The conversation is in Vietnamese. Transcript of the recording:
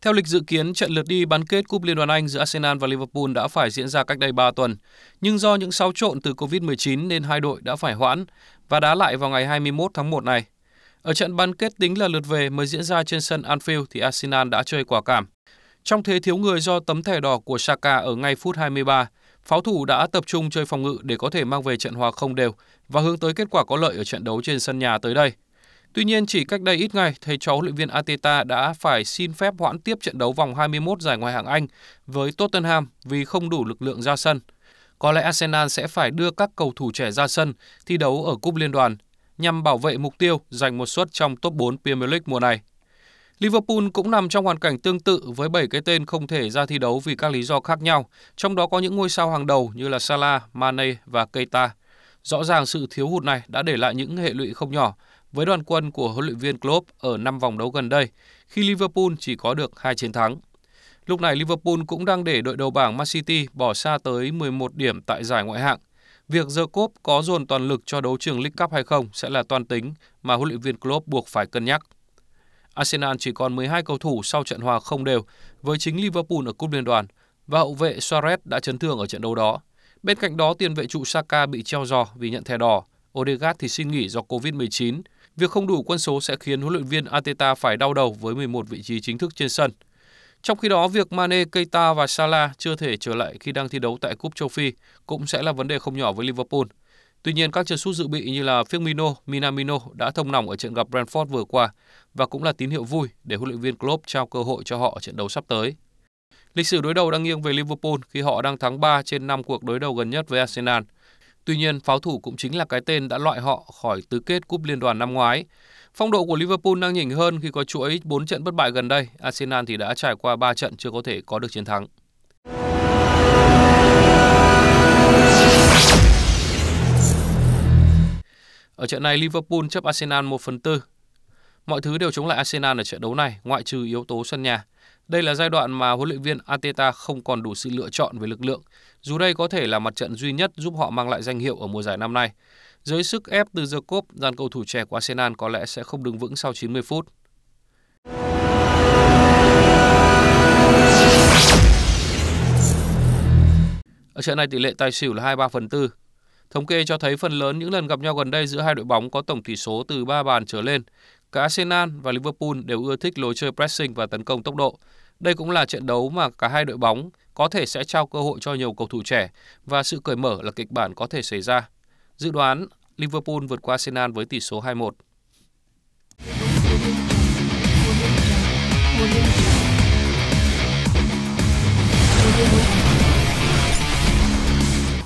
Theo lịch dự kiến, trận lượt đi bán kết Cúp Liên đoàn Anh giữa Arsenal và Liverpool đã phải diễn ra cách đây 3 tuần, nhưng do những xáo trộn từ Covid-19 nên hai đội đã phải hoãn và đá lại vào ngày 21 tháng 1 này. Ở trận bán kết tính là lượt về mới diễn ra trên sân Anfield thì Arsenal đã chơi quả cảm. Trong thế thiếu người do tấm thẻ đỏ của Saka ở ngay phút 23, pháo thủ đã tập trung chơi phòng ngự để có thể mang về trận hòa không đều và hướng tới kết quả có lợi ở trận đấu trên sân nhà tới đây. Tuy nhiên, chỉ cách đây ít ngày, thầy trò huấn luyện viên Ateta đã phải xin phép hoãn tiếp trận đấu vòng 21 giải ngoại hạng Anh với Tottenham vì không đủ lực lượng ra sân. Có lẽ Arsenal sẽ phải đưa các cầu thủ trẻ ra sân thi đấu ở Cúp Liên đoàn nhằm bảo vệ mục tiêu giành một suất trong top 4 Premier League mùa này. Liverpool cũng nằm trong hoàn cảnh tương tự với 7 cái tên không thể ra thi đấu vì các lý do khác nhau, trong đó có những ngôi sao hàng đầu như là Salah, Mane và Keita. Rõ ràng sự thiếu hụt này đã để lại những hệ lụy không nhỏ, với đoàn quân của huấn luyện viên Klopp ở 5 vòng đấu gần đây, khi Liverpool chỉ có được 2 chiến thắng. Lúc này Liverpool cũng đang để đội đầu bảng Man City bỏ xa tới 11 điểm tại giải ngoại hạng. Việc The Cop có dồn toàn lực cho đấu trường League Cup hay không sẽ là toàn tính mà huấn luyện viên Klopp buộc phải cân nhắc. Arsenal chỉ còn 12 cầu thủ sau trận hòa không đều với chính Liverpool ở Cúp Liên đoàn và hậu vệ Suarez đã chấn thương ở trận đấu đó. Bên cạnh đó, tiền vệ trụ Saka bị treo giò vì nhận thẻ đỏ, Odegaard thì xin nghỉ do Covid-19 Việc không đủ quân số sẽ khiến huấn luyện viên Arteta phải đau đầu với 11 vị trí chính thức trên sân. Trong khi đó, việc Mane, Keita và Salah chưa thể trở lại khi đang thi đấu tại Cúp Châu Phi cũng sẽ là vấn đề không nhỏ với Liverpool. Tuy nhiên, các chân sút dự bị như là Firmino, Minamino đã thông nòng ở trận gặp Brentford vừa qua và cũng là tín hiệu vui để huấn luyện viên Klopp trao cơ hội cho họ ở trận đấu sắp tới. Lịch sử đối đầu đang nghiêng về Liverpool khi họ đang thắng 3 trên 5 cuộc đối đầu gần nhất với Arsenal – Tuy nhiên, pháo thủ cũng chính là cái tên đã loại họ khỏi tứ kết cúp liên đoàn năm ngoái. Phong độ của Liverpool đang nhỉnh hơn khi có chuỗi 4 trận bất bại gần đây. Arsenal thì đã trải qua 3 trận chưa có thể có được chiến thắng. Ở trận này Liverpool chấp Arsenal 1 phần 4. Mọi thứ đều chống lại Arsenal ở trận đấu này, ngoại trừ yếu tố sân nhà. Đây là giai đoạn mà huấn luyện viên Ateta không còn đủ sự lựa chọn về lực lượng, dù đây có thể là mặt trận duy nhất giúp họ mang lại danh hiệu ở mùa giải năm nay. Dưới sức ép từ Jacob, dàn cầu thủ trẻ của Arsenal có lẽ sẽ không đứng vững sau 90 phút. Ở trận này tỷ lệ tài xỉu là 23 phần 4. Thống kê cho thấy phần lớn những lần gặp nhau gần đây giữa hai đội bóng có tổng tỷ số từ 3 bàn trở lên. Cả Arsenal và Liverpool đều ưa thích lối chơi pressing và tấn công tốc độ. Đây cũng là trận đấu mà cả hai đội bóng có thể sẽ trao cơ hội cho nhiều cầu thủ trẻ và sự cởi mở là kịch bản có thể xảy ra. Dự đoán Liverpool vượt qua Arsenal với tỷ số 2-1.